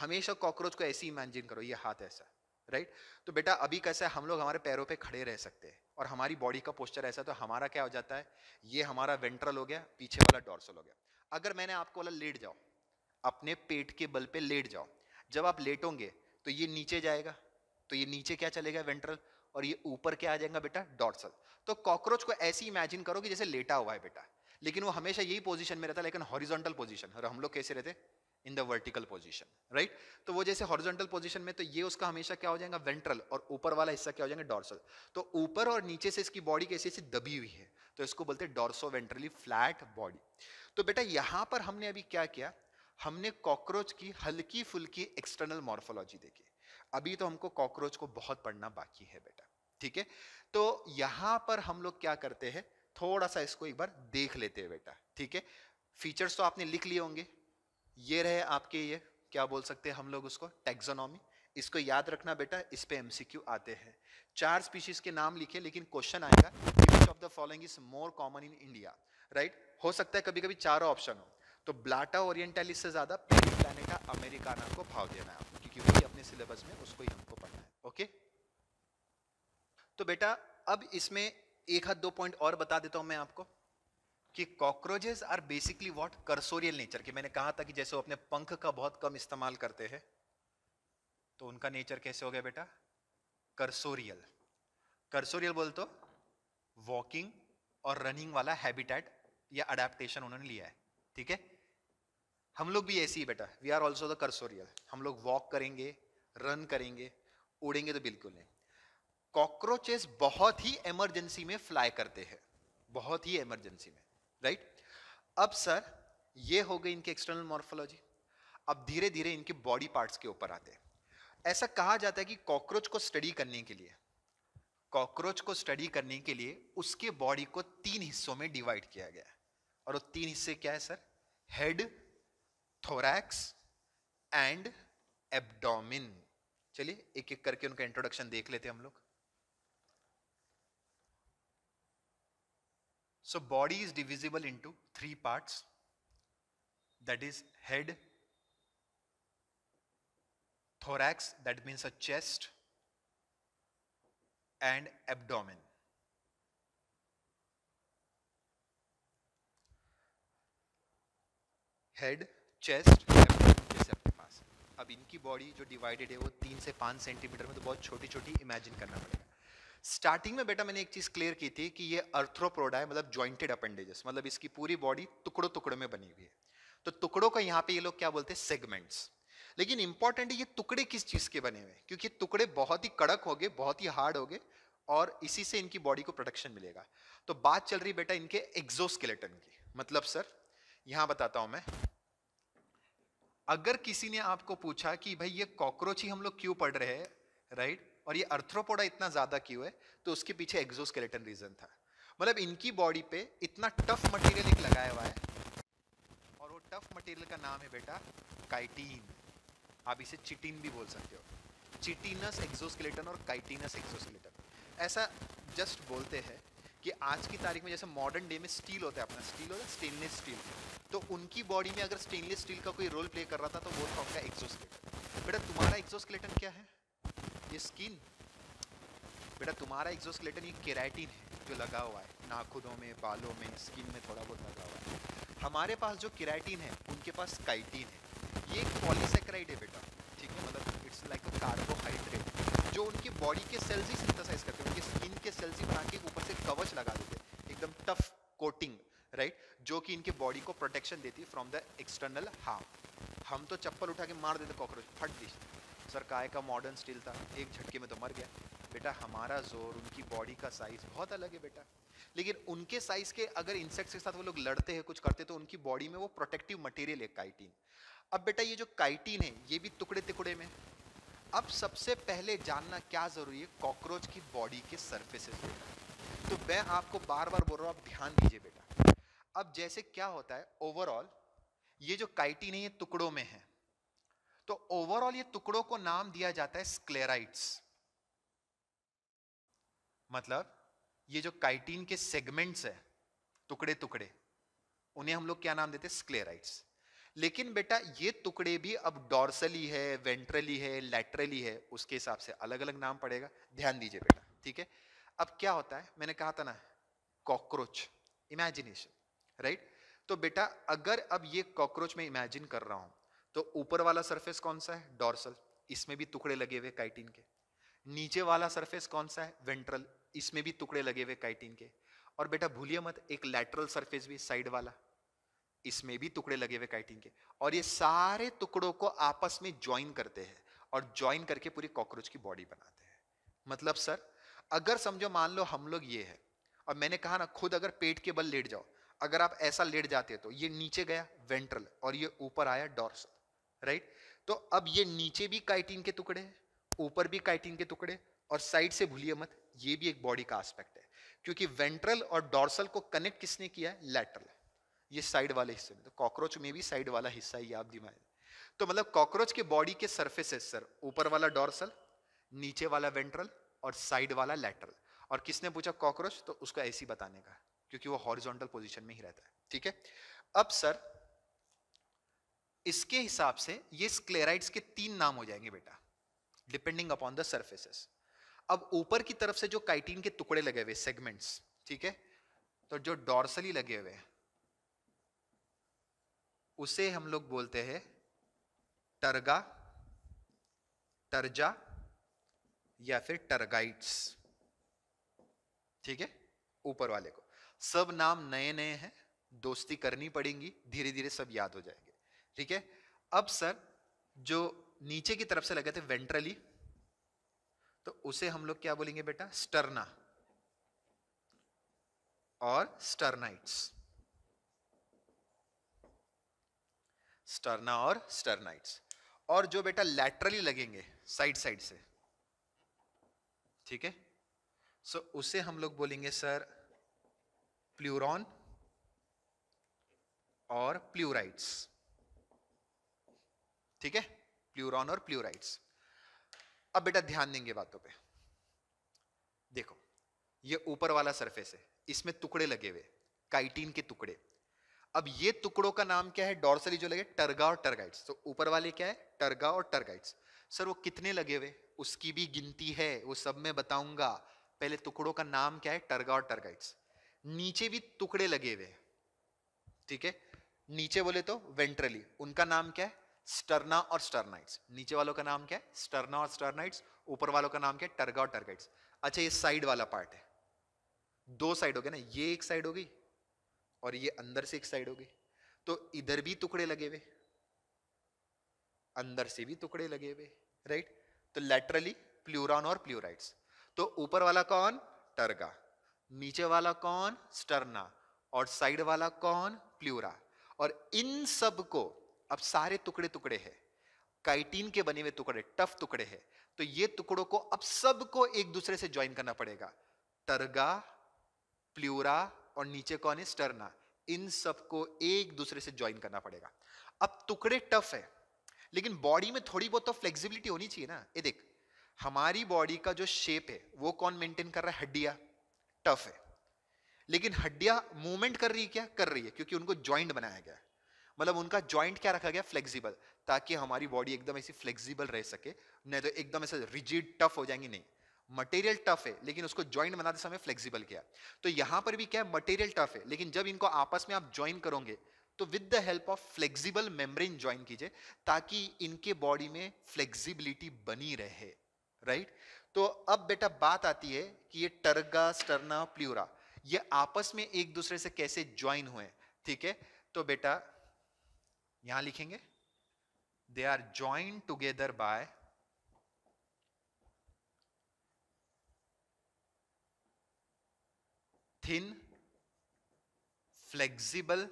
हमेशा कॉकरोच को ऐसे इमेजिन करो ये हाथ ऐसा राइट तो बेटा अभी कैसा है हम लोग हमारे पैरों पे खड़े रह सकते हैं और हमारी बॉडी का पोस्चर ऐसा है तो हमारा क्या हो जाता है ये हमारा वेंट्रल हो गया पीछे वाला डॉर्सल हो गया अगर मैंने आपको वाला लेट जाओ अपने पेट के बल पे लेट जाओ जब आप लेटोगे तो ये नीचे जाएगा तो ये नीचे क्या चलेगा वेंट्रल और ये ऊपर क्या आ जाएगा बेटा डॉर्सल तो कॉकरोच को ऐसी इमेजिन करो कि जैसे लेटा हुआ है बेटा लेकिन वो हमेशा यही पोजीशन में रहता है लेकिन हॉरिजॉन्टल पोजीशन और हम लोग कैसे रहते in the vertical position right तो वो जैसे हॉरिजॉन्टल पोजीशन में तो ये उसका हमेशा क्या हो जाएगा वेंट्रल और ऊपर वाला हिस्सा क्या हो जाएगा डॉर्सल तो ऊपर और नीचे से इसकी बॉडी कैसी ऐसी दबी हुई है तो इसको बोलते हैं डॉर्सो वेंट्रली फ्लैट बॉडी तो बेटा यहां पर हमने अभी क्या किया हमने कॉकरोच की हल्की फुल्की एक्सटर्नल मॉर्फोलॉजी देखी अभी तो हमको कॉकरोच को बहुत पढ़ना बाकी है बेटा ठीक है तो यहां पर हम लोग क्या करते हैं थोड़ा सा इसको एक बार देख लेते हैं बेटा ठीक है फीचर्स तो आपने लिख लिए होंगे ये रहे आपके ये क्या बोल सकते हैं हम लोग उसको टेक्सोनॉमी इसको याद रखना बेटा इस पे एमसीक्यू आते हैं चार स्पीशीज के नाम लिखे लेकिन क्वेश्चन आएगा which of the following is more common in India right हो सकता है कभी कभी चारों ऑप्शन हो तो ब्लाटा ओरिएंटलिस से ज्यादा प्लेनेटा अमेरिकाना को भाव देना है सिलेबस में उसको ही हमको पढ़ना है ओके तो बेटा अब इसमें एक हद दो पॉइंट और बता देता हूं मैं आपको कि cockroaches are basically what cursorial nature के मैंने कहा था कि जैसे वो अपने पंख का बहुत कम इस्तेमाल करते हैं तो उनका नेचर कैसे हो गया बेटा करसोरियल करसोरियल बोल तो वॉकिंग और रनिंग वाला हैबिटेट या अडेप्टेशन उन्होंने लिया है ठीक है हम लोग भी ऐसे ही बेटा we are also the cursorial हम लोग वॉक करेंगे रन करेंगे उड़ेंगे तो बिल्कुल नहीं कॉकरोचेस बहुत ही इमरजेंसी में फ्लाई करते हैं बहुत ही इमरजेंसी में राइट अब सर ये हो गई इनकी एक्सटर्नल मॉर्फोलॉजी अब धीरे धीरे इनके बॉडी पार्ट्स के ऊपर आते हैं ऐसा कहा जाता है कि कॉकरोच को स्टडी करने के लिए कॉकरोच को स्टडी करने के लिए उसके बॉडी को तीन हिस्सों में डिवाइड किया गया और वो तीन हिस्से क्या है sir head thorax and abdomen चलिए एक एक करके उनका इंट्रोडक्शन देख लेते हम लोग so body is divisible into three part that is head thorax that means a chest and abdomen head chest अब इनकी बॉडी जो डिवाइडेड है वो तीन से पाँच सेंटीमीटर में तो बहुत छोटी छोटी इमेजिन करना पड़ेगा स्टार्टिंग में बेटा मैंने एक चीज़ क्लियर की थी कि ये अर्थ्रोप्रोडा है मतलब ज्वाइंटेड अपेंडेजेस मतलब इसकी पूरी बॉडी टुकड़ों टुकड़ों में बनी हुई है तो टुकड़ों का यहाँ पे ये लोग क्या बोलते हैं सेगमेंट्स लेकिन इंपॉर्टेंट है ये टुकड़े किस चीज़ के बने हुए हैं क्योंकि टुकड़े बहुत ही कड़क हो गए बहुत ही हार्ड हो गए और इसी से इनकी बॉडी को प्रोटेक्शन मिलेगा तो बात चल रही बेटा इनके एग्जोस्केलेटन की मतलब सर यहाँ बताता हूँ मैं अगर किसी ने आपको पूछा कि भाई ये कॉकरोच ही हम लोग क्यों पढ़ रहे हैं राइट और ये अर्थ्रोपोडा इतना ज़्यादा क्यों है तो उसके पीछे एग्जोस्केलेटन रीज़न था मतलब इनकी बॉडी पे इतना टफ मटेरियल एक लगाया हुआ है और वो टफ मटेरियल का नाम है बेटा काइटीन आप इसे चिटीन भी बोल सकते हो चिटीनस एक्सोस्केलेटन और काइटीनस एक्सोस्केलेटन ऐसा जस्ट बोलते हैं कि आज की तारीख में जैसे मॉडर्न डे में स्टील होता है अपना स्टील होता है स्टेनलेस स्टील तो उनकी बॉडी में अगर स्टेनलेस स्टील का कोई रोल प्ले कर रहा था तो वो वोल्फॉर्म का एक्सोस्केलेटन बेटा तुम्हारा एक्सोस्केलेटन क्या है ये स्किन बेटा तुम्हारा एक्सोस्केलेटन ये केराटिन है जो लगा हुआ है नाखूनों में बालों में स्किन में थोड़ा बहुत लगा हुआ है हमारे पास जो केराटिन है उनके पास काइटिन है ये एक पॉलीसेक्राइड है बेटा ठीक है मतलब इट्स लाइक अ कार्बोहाइड्रेट जो उनकी बॉडी के सेल्स ही सिंथेसाइज करते हैं उनके स्किन के सेल्स ही बना के ऊपर से कवच लगा देते हैं एकदम टफ कोटिंग राइट जो कि इनके बॉडी को प्रोटेक्शन देती है फ्रॉम द एक्सटर्नल हार्म हम तो चप्पल उठा के मार देते कॉकरोच फट दी सर काय का मॉडर्न स्टील था एक झटके में तो मर गया बेटा हमारा जोर उनकी बॉडी का साइज बहुत अलग है बेटा लेकिन उनके साइज के अगर इंसेक्ट्स के साथ वो लोग लड़ते हैं कुछ करते तो उनकी बॉडी में वो प्रोटेक्टिव मटेरियल है काइटीन अब बेटा ये जो काइटीन है ये भी टुकड़े टुकड़े में अब सबसे पहले जानना क्या जरूरी है कॉकरोच की बॉडी के सर्फेसिस तो मैं आपको बार बार बोल रहा हूँ आप ध्यान दीजिए बेटा अब जैसे क्या होता है ओवरऑल ये जो काइटिन है ये टुकड़ों में है तो ओवरऑल ये टुकड़ों को नाम दिया जाता है स्क्लेराइट्स मतलब ये जो काइटिन के सेगमेंट्स है टुकड़े टुकड़े उन्हें हम लोग क्या नाम देते हैं स्क्लेराइट्स लेकिन बेटा ये टुकड़े भी अब डॉर्सली है वेंट्रली है लैटरली है उसके हिसाब से अलग अलग नाम पड़ेगा ध्यान दीजिए बेटा ठीक है अब क्या होता है मैंने कहा था ना कॉकरोच इमेजिनेशन राइट तो बेटा अगर अब ये कॉकरोच में इमेजिन कर रहा हूं तो ऊपर वाला सरफेस कौन सा है डॉर्सल इसमें भी टुकड़े लगे हुए काइटिन के नीचे वाला सरफेस कौन सा है वेंट्रल इसमें भी टुकड़े लगे हुए काइटिन के और बेटा भूलिए मत एक लैटरल सरफेस भी साइड वाला इसमें भी टुकड़े लगे हुए काइटिन के और ये सारे टुकड़ों को आपस में ज्वाइन करते हैं और ज्वाइन करके पूरी कॉकरोच की बॉडी बनाते हैं मतलब सर अगर समझो मान लो हम लोग ये है और मैंने कहा ना खुद अगर पेट के बल लेट जाओ अगर आप ऐसा लेट जाते तो ये नीचे गया वेंट्रल और ये ऊपर आया डॉर्सल राइट तो अब ये नीचे भी काइटिन के टुकड़े हैं ऊपर भी काइटिन के टुकड़े और साइड से भूलिए मत ये भी एक बॉडी का एस्पेक्ट है क्योंकि वेंट्रल और डॉर्सल को कनेक्ट किसने किया है लेटरल ये साइड वाले हिस्से में तो कॉकरोच में भी साइड वाला हिस्सा ही आप दिमाग तो मतलब कॉकरोच के बॉडी के सर्फेस सर ऊपर वाला डॉर्सल नीचे वाला वेंट्रल और साइड वाला लेटरल और किसने पूछा कॉकरोच तो उसको ऐसी बताने का क्योंकि वो हॉरिजॉन्टल पोजीशन में ही रहता है ठीक है अब सर इसके हिसाब से ये स्क्लेराइड्स के तीन नाम हो जाएंगे बेटा डिपेंडिंग अपॉन द सर्फेसेस अब ऊपर की तरफ से जो काइटीन के टुकड़े लगे हुए सेगमेंट्स ठीक है तो जो डॉर्सली लगे हुए उसे हम लोग बोलते हैं टर्गा टर्जा या फिर टर्गाइट्स ठीक है ऊपर वाले को सब नाम नए नए हैं दोस्ती करनी पड़ेगी धीरे धीरे सब याद हो जाएंगे ठीक है अब सर जो नीचे की तरफ से लगे थे वेंट्रली तो उसे हम लोग क्या बोलेंगे बेटा स्टर्ना और स्टर्नाइट्स स्टर्ना और स्टर्नाइट्स और जो बेटा लैटरली लगेंगे साइड साइड से ठीक है सो उसे हम लोग बोलेंगे सर प्लूरॉन और प्लूराइट्स ठीक है प्लूरॉन और प्लूराइड्स अब बेटा ध्यान देंगे बातों पे देखो ये ऊपर वाला सरफेस है इसमें टुकड़े लगे हुए काइटिन के टुकड़े अब ये टुकड़ों का नाम क्या है डॉर्सली जो लगे टर्गा और टर्गाइट्स तो ऊपर वाले क्या है टर्गा और टर्गाइट्स सर वो कितने लगे हुए उसकी भी गिनती है वो सब मैं बताऊंगा पहले टुकड़ों का नाम क्या है टर्गा और टर्गाइट्स नीचे भी टुकड़े लगे हुए ठीक है नीचे बोले तो वेंट्रली उनका नाम क्या है स्टर्ना और स्टर्नाइट्स नीचे वालों का नाम क्या है स्टर्ना और स्टर्नाइट्स ऊपर वालों का नाम क्या है टर्गा और टर्गाइट्स अच्छा ये साइड वाला पार्ट है दो साइड हो गया ना ये एक साइड हो गई और ये अंदर से एक साइड हो गई तो इधर भी टुकड़े लगे हुए अंदर से भी टुकड़े लगे हुए राइट तो लेटरली प्लूरॉन और प्लूराइट्स तो ऊपर वाला कौन टर्गा नीचे वाला कौन स्टर्ना और साइड वाला कौन प्लूरा और इन सब को अब सारे टुकड़े टुकड़े हैं काइटीन के बने हुए टुकड़े टफ टुकड़े हैं तो ये टुकड़ों को अब सबको एक दूसरे से ज्वाइन करना पड़ेगा टर्गा प्लूरा और नीचे कौन है स्टर्ना इन सबको एक दूसरे से ज्वाइन करना पड़ेगा अब टुकड़े टफ है लेकिन बॉडी में थोड़ी बहुत तो फ्लेक्सिबिलिटी होनी चाहिए ना ये देख हमारी बॉडी का जो शेप है वो कौन मेंटेन कर रहा है हड्डिया टफ है लेकिन हड्डियां मूवमेंट कर रही है क्या कर रही है क्योंकि उनको ज्वाइंट बनाया गया है मतलब उनका ज्वाइंट क्या रखा गया फ्लेक्सिबल ताकि हमारी बॉडी एकदम ऐसी फ्लेक्सिबल रह सके नहीं तो एकदम ऐसे रिजिड टफ हो जाएंगी नहीं मटेरियल टफ है लेकिन उसको ज्वाइंट बनाते समय फ्लेक्सिबल किया तो यहां पर भी क्या है मटेरियल टफ है लेकिन जब इनको आपस में आप ज्वाइन करोगे तो with the help of flexible membrane join कीजिए ताकि इनके बॉडी में फ्लेक्सिबिलिटी बनी रहे राइट right? तो अब बेटा बात आती है कि ये टर्गा स्टर्ना प्ल्यूरा ये आपस में एक दूसरे से कैसे ज्वाइन हुए ठीक है तो बेटा यहां लिखेंगे they are join together by thin flexible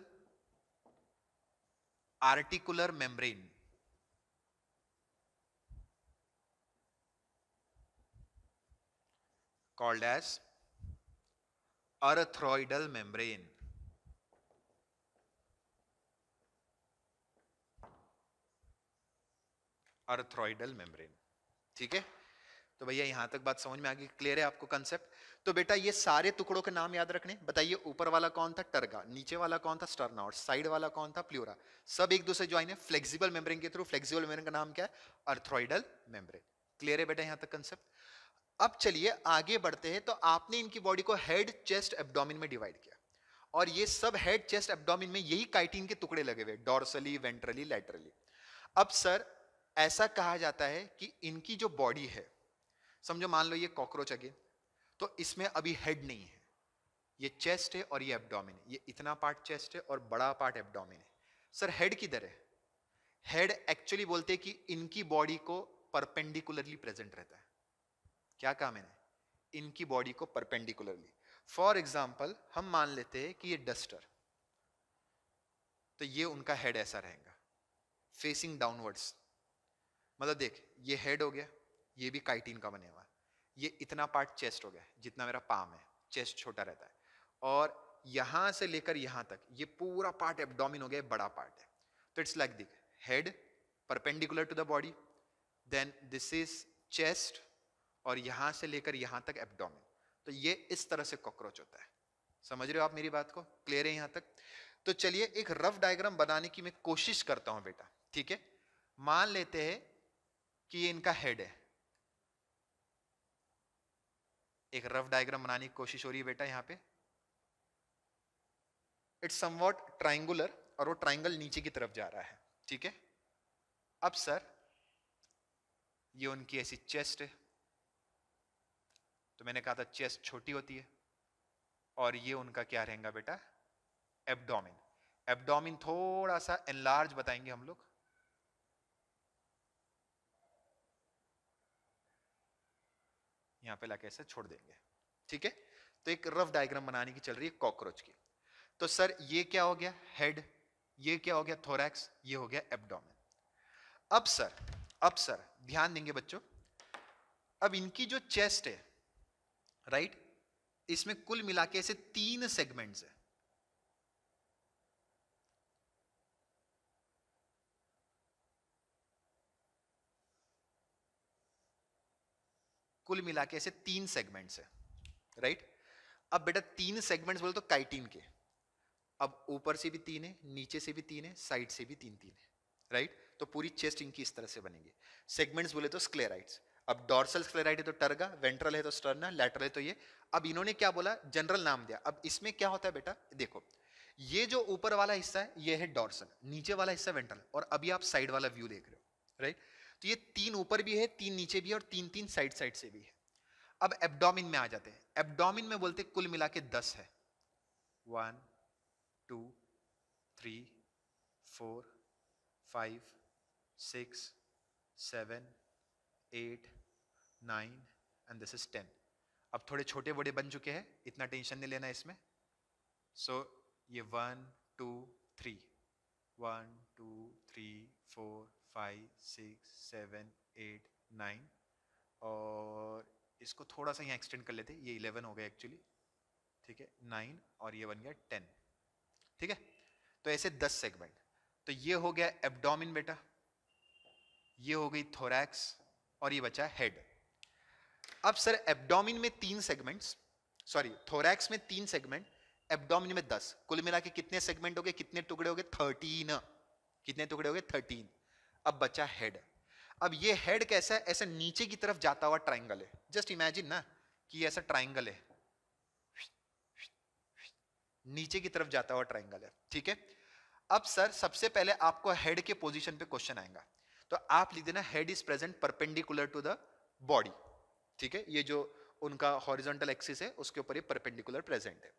articular membrane called as arthroidal membrane. arthroidal membrane ठीक है तो भैया यहां तक बात समझ में आ गई क्लियर है आपको कंसेप्ट तो बेटा ये सारे टुकड़ों के नाम याद रखने बताइए ऊपर वाला कौन था टर्गा नीचे वाला कौन था स्टर्ना और साइड वाला कौन था प्लूरा सब एक दूसरे ज्वाइन है फ्लेक्सिबल मेम्ब्रेन के थ्रू फ्लेक्सिबल मेम्ब्रेन का नाम क्या है अर्थ्रॉइडल मेम्ब्रेन क्लियर है बेटा यहां तक कंसेप्ट अब चलिए आगे बढ़ते हैं तो आपने इनकी बॉडी को हेड चेस्ट एब्डोमिन में डिवाइड किया और ये सब हेड चेस्ट एब्डोमिन में यही काइटिन के टुकड़े लगे हुए डॉर्सली वेंट्रली लेटरली अब सर ऐसा कहा जाता है कि इनकी जो बॉडी है समझो मान लो ये कॉकरोच अगेन तो इसमें अभी हेड नहीं है ये चेस्ट है और ये एब्डोमिन है ये इतना पार्ट चेस्ट है और बड़ा पार्ट एब्डोमिन है सर हेड किधर है हेड एक्चुअली बोलते हैं कि इनकी बॉडी को परपेंडिकुलरली प्रेजेंट रहता है क्या कहा मैंने इनकी बॉडी को परपेंडिकुलरली फॉर एग्जाम्पल हम मान लेते हैं कि ये डस्टर तो ये उनका हेड ऐसा रहेगा फेसिंग डाउनवर्ड्स मतलब देख ये हेड हो गया ये भी काइटीन का बने हुआ ये इतना पार्ट चेस्ट हो गया जितना मेरा पाम है चेस्ट छोटा रहता है और यहां से लेकर यहां तक ये पूरा पार्ट एबडोमिन हो गया बड़ा पार्ट है तो इट्स लाइक दिख head perpendicular to the body then this is chest और यहां से लेकर यहां तक एब्डोमिन तो ये इस तरह से कॉकरोच होता है समझ रहे हो आप मेरी बात को क्लियर है यहां तक तो चलिए एक रफ डायग्राम बनाने की मैं कोशिश करता हूं बेटा ठीक है मान लेते हैं कि ये इनका हेड है एक रफ डायग्राम बनाने की कोशिश हो रही है बेटा यहाँ पे इट्स समवॉट ट्राइंगुलर और वो ट्राइंगल नीचे की तरफ जा रहा है ठीक है अब सर ये उनकी ऐसी चेस्ट है तो मैंने कहा था चेस्ट छोटी होती है और ये उनका क्या रहेगा बेटा एब्डोमिन एब्डोमिन थोड़ा सा एनलार्ज बताएंगे हम लोग यहां पे लाके ऐसे छोड़ देंगे ठीक है तो एक रफ डायग्राम बनाने की चल रही है कॉकरोच की तो सर ये क्या हो गया हेड ये क्या हो गया थोरैक्स ये हो गया एब्डोमिन अब सर अब सर ध्यान देंगे बच्चों अब इनकी जो चेस्ट है राइट इसमें कुल मिला के ऐसे तीन सेगमेंट्स है कुल मिला के ऐसे तीन सेगमेंट्स है राइट अब बेटा तीन सेगमेंट्स बोले तो काइटिन के अब ऊपर से भी तीन है नीचे से भी तीन है साइड से भी तीन तीन है राइट तो पूरी चेस्ट इनकी इस तरह से बनेंगे सेगमेंट्स बोले तो स्क्लेराइट्स अब डॉर्सल स्क्लेराइट है तो टर्गा वेंट्रल है तो स्टर्ना लैटरल है तो ये अब इन्होंने क्या बोला जनरल नाम दिया अब इसमें क्या होता है बेटा देखो ये जो ऊपर वाला हिस्सा है ये है डॉर्सल नीचे वाला हिस्सा वेंट्रल और अभी आप साइड वाला व्यू देख रहे हो राइट तो ये तीन ऊपर भी है तीन नीचे भी है और तीन तीन साइड साइड से भी है अब एब्डोमिन में आ जाते हैं एब्डोमिन में बोलते कुल मिला के दस है one two three four five six seven eight nine and this is ten अब थोड़े छोटे बड़े बन चुके हैं इतना टेंशन नहीं लेना इसमें सो so, ये one two three one two three four five six seven eight nine और इसको थोड़ा सा यहाँ एक्सटेंड कर लेते ये इलेवन हो गया एक्चुअली ठीक है नाइन और ये बन गया टेन ठीक है तो ऐसे दस सेगमेंट तो ये हो गया एब्डोमिन बेटा ये हो गई थोरैक्स और ये बचा हेड अब सर एब्डोमिन में तीन सेगमेंट्स सॉरी थोरैक्स में तीन सेगमेंट एब्डोमिन में दस कुल मिला के कितने सेगमेंट हो गए कितने टुकड़े हो गए थर्टीन कितने टुकड़े हो गए थर्टीन अब बचा हेड अब ये हेड कैसा है ऐसा नीचे की तरफ जाता हुआ ट्राइंगल है जस्ट इमेजिन ना कि ऐसा ट्राइंगल है नीचे की तरफ जाता हुआ ट्राइंगल है ठीक है अब सर सबसे पहले आपको हेड के पोजीशन पे क्वेश्चन आएगा तो आप लिख देना head is present perpendicular to the body ठीक है ये जो उनका हॉरिजॉन्टल एक्सिस है उसके ऊपर ये परपेंडिकुलर प्रेजेंट है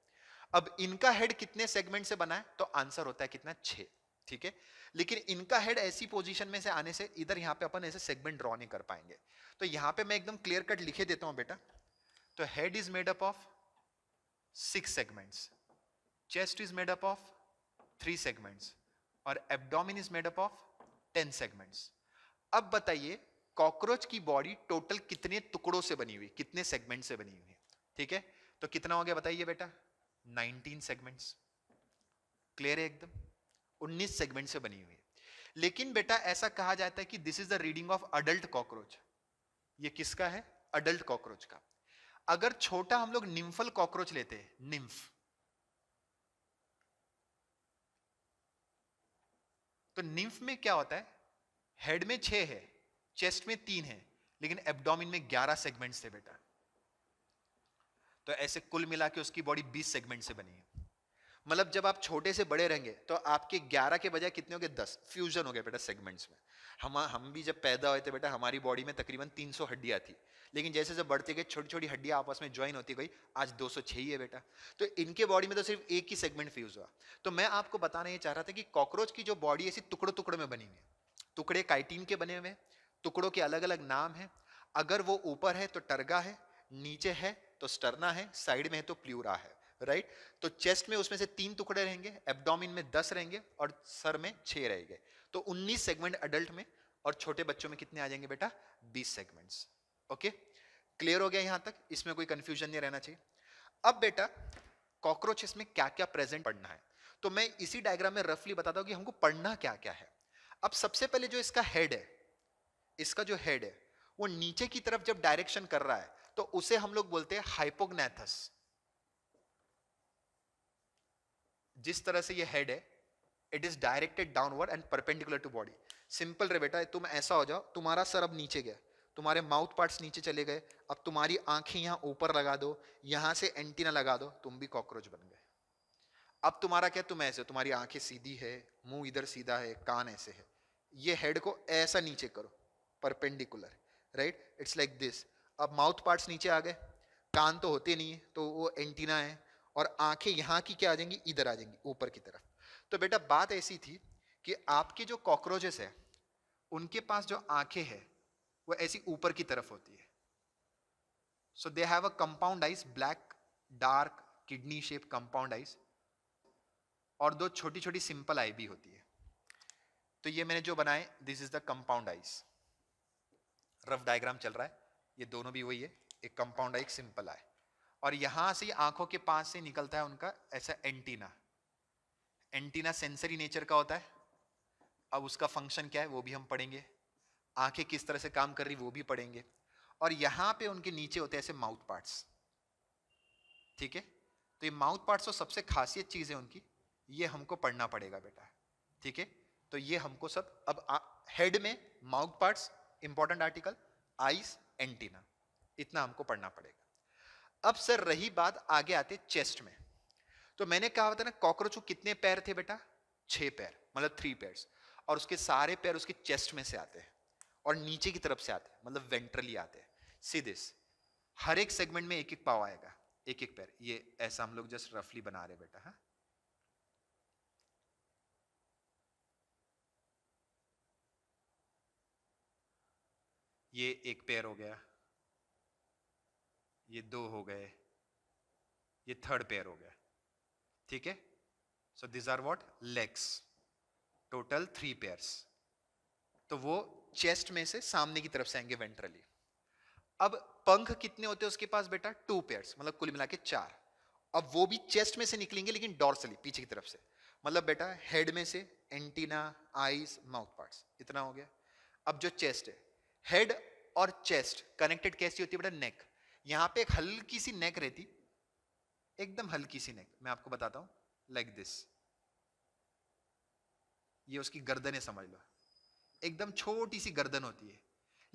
अब इनका हेड कितने सेगमेंट से बना है तो आंसर होता है कितना छे ठीक है लेकिन इनका हेड ऐसी पोजीशन में से आने से इधर यहाँ पे अपन ऐसे सेगमेंट ड्रॉ नहीं कर पाएंगे तो यहाँ पे मैं एकदम क्लियर कट लिखे देता हूँ बेटा तो head is made up of six segments chest is made up of three segments और abdomen is made up of ten segments अब बताइए कॉकरोच की बॉडी टोटल कितने टुकड़ों से बनी हुई कितने सेगमेंट से बनी हुई है ठीक है तो कितना हो गया बताइए बेटा 19 सेगमेंट्स क्लियर है एकदम 19 सेगमेंट से बनी हुई है लेकिन बेटा ऐसा कहा जाता है कि this is the reading of adult cockroach ये किसका है अडल्ट कॉकरोच का अगर छोटा हम लोग निम्फल कॉकरोच लेते हैं निम्फ तो निम्फ में क्या होता है हेड में छः है चेस्ट में तीन है लेकिन एब्डोमिन में ग्यारह सेगमेंट्स थे बेटा तो ऐसे कुल मिला के उसकी बॉडी बीस सेगमेंट से बनी है मतलब जब आप छोटे से बड़े रहेंगे तो आपके ग्यारह के बजाय कितने हो गए दस फ्यूजन हो गए बेटा सेगमेंट्स में हम हम भी जब पैदा हुए थे बेटा हमारी बॉडी में तकरीबन सौ हड्डियाँ थी लेकिन जैसे जब बढ़ते गए छोटी छोटी हड्डियाँ आपस में ज्वाइन होती गई आज दो सौ छह ही है बेटा तो इनके बॉडी में तो सिर्फ एक ही सेगमेंट फ्यूज हुआ तो मैं आपको बताना ये चाह रहा था कि कॉकरोच की जो बॉडी ऐसी टुकड़ों टुकड़ों में बनी हुई है टुकड़े काइटिन के बने हुए हैं टुकड़ों के अलग अलग नाम हैं अगर वो ऊपर है तो टर्गा है नीचे है तो स्टर्ना है साइड में है तो प्ल्यूरा है राइट तो चेस्ट में उसमें से तीन टुकड़े रहेंगे एब्डोमिन में दस रहेंगे और सर में छः रहेंगे तो उन्नीस सेगमेंट अडल्ट में और छोटे बच्चों में कितने आ जाएंगे बेटा बीस सेगमेंट्स ओके क्लियर हो गया यहाँ तक इसमें कोई कन्फ्यूजन नहीं रहना चाहिए अब बेटा कॉकरोच इसमें क्या क्या प्रेजेंट पढ़ना है तो मैं इसी डायग्राम में रफली बताता हूँ कि हमको पढ़ना क्या क्या है अब सबसे पहले जो इसका हेड है इसका जो हेड है वो नीचे की तरफ जब डायरेक्शन कर रहा है तो उसे हम लोग बोलते हैं हाइपोग्नेथस जिस तरह से ये हेड है it is directed downward and perpendicular to body simple रे बेटा तुम ऐसा हो जाओ तुम्हारा सर अब नीचे गया तुम्हारे माउथ पार्ट्स नीचे चले गए अब तुम्हारी आंखें यहां ऊपर लगा दो यहां से एंटीना लगा दो तुम भी कॉकरोच बन गए अब तुम्हारा क्या तुम ऐसे तुम्हारी आंखें सीधी है मुंह इधर सीधा है कान ऐसे है ये हेड को ऐसा नीचे करो perpendicular right it's like this अब माउथ पार्ट्स नीचे आ गए कान तो होते नहीं है तो वो एंटीना है और आंखें यहाँ की क्या आ जाएंगी इधर आ जाएंगी ऊपर की तरफ तो बेटा बात ऐसी थी कि आपके जो कॉकरोचेस हैं उनके पास जो आंखें हैं वो ऐसी ऊपर की तरफ होती है so they have a compound eyes black dark kidney shape compound eyes और दो छोटी छोटी सिंपल आई भी होती है तो ये मैंने जो बनाए this is the compound eyes rough diagram चल रहा है ये दोनों भी वही है एक कंपाउंड आई एक सिंपल आई और यहां से आंखों के पास से निकलता है उनका ऐसा एंटीना एंटीना सेंसरी नेचर का होता है अब उसका फंक्शन क्या है वो भी हम पढ़ेंगे आंखें किस तरह से काम कर रही वो भी पढ़ेंगे और यहाँ पे उनके नीचे होते हैं ऐसे माउथ पार्ट्स ठीक है तो ये माउथ पार्ट्स तो सबसे खासियत चीज़ है उनकी ये हमको पढ़ना पड़ेगा बेटा ठीक है तो ये हमको सब अब हेड में mouth parts important article eyes antenna इतना हमको पढ़ना पड़ेगा अब सर रही बात आगे आते चेस्ट में तो मैंने कहा होता ना कॉकरोच कितने पैर थे बेटा छह पैर मतलब थ्री पैर और उसके सारे पैर उसके चेस्ट में से आते हैं और नीचे की तरफ से आते हैं मतलब वेंट्रली आते हैं सीधे हर एक सेगमेंट में एक एक पाव आएगा एक एक पैर ये ऐसा हम लोग जस्ट रफली बना रहे बेटा हाँ ये एक पेयर हो गया ये दो हो गए ये थर्ड पेयर हो गया ठीक है so these are what legs total three pairs तो वो चेस्ट में से सामने की तरफ से आएंगे वेंट्रली अब पंख कितने होते हैं उसके पास बेटा टू पेयर्स मतलब कुल मिला के चार अब वो भी चेस्ट में से निकलेंगे लेकिन डॉर्सली पीछे की तरफ से मतलब बेटा हेड में से एंटीना आईज माउथ पार्ट्स इतना हो गया अब जो चेस्ट है हेड और चेस्ट कनेक्टेड कैसी होती है बेटा नेक यहाँ पे एक हल्की सी नेक रहती एकदम हल्की सी नेक मैं आपको बताता हूँ लाइक दिस ये उसकी गर्दन है समझ लो एकदम छोटी सी गर्दन होती है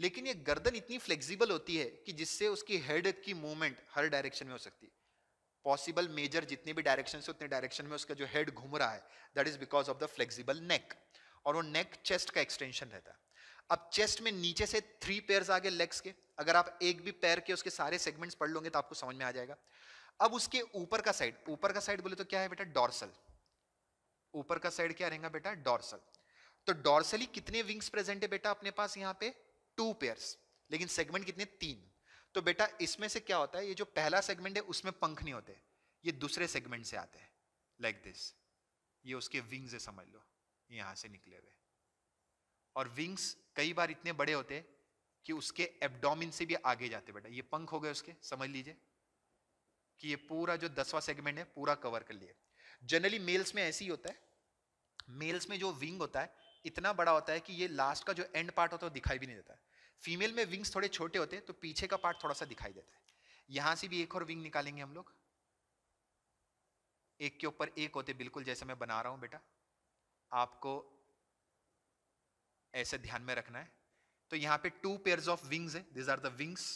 लेकिन ये गर्दन इतनी फ्लेक्सिबल होती है कि जिससे उसकी हेड की मूवमेंट हर डायरेक्शन में हो सकती है पॉसिबल मेजर जितने भी डायरेक्शन से उतने डायरेक्शन में उसका जो हेड घूम रहा है that is because of the flexible neck और वो नेक चेस्ट का एक्सटेंशन रहता है अब चेस्ट में नीचे से थ्री पेयर्स आ गए लेग्स के अगर आप एक भी पैर के उसके सारे सेगमेंट्स पढ़ लोगे तो आपको समझ में आ जाएगा अब उसके ऊपर का साइड ऊपर का साइड बोले तो क्या है बेटा डॉर्सल ऊपर का साइड क्या रहेगा बेटा डॉर्सल तो डॉर्सली कितने विंग्स प्रेजेंट है बेटा अपने पास यहाँ पे टू पेयर्स लेकिन सेगमेंट कितने तीन तो बेटा इसमें से क्या होता है ये जो पहला सेगमेंट है उसमें पंख नहीं होते ये दूसरे सेगमेंट से आते हैं लाइक दिस ये उसके विंग्स है समझ लो यहाँ से निकले हुए और विंग्स कई बार इतने बड़े होते कि उसके एब्डोमिन से भी आगे जाते बेटा ये पंख हो गए उसके समझ लीजिए कि ये पूरा जो दसवां सेगमेंट है पूरा कवर कर लिए जनरली मेल्स में ऐसे ही होता है मेल्स में जो विंग होता है इतना बड़ा होता है कि ये लास्ट का जो एंड पार्ट होता है वो दिखाई भी नहीं देता फीमेल में विंग्स थोड़े छोटे होते हैं तो पीछे का पार्ट थोड़ा सा दिखाई देता है यहां से भी एक और विंग निकालेंगे हम लोग एक के ऊपर एक होते बिल्कुल जैसे मैं बना रहा हूं बेटा आपको ऐसे ध्यान में रखना है तो यहां पे टू पेयर्स ऑफ विंग्स है these are the wings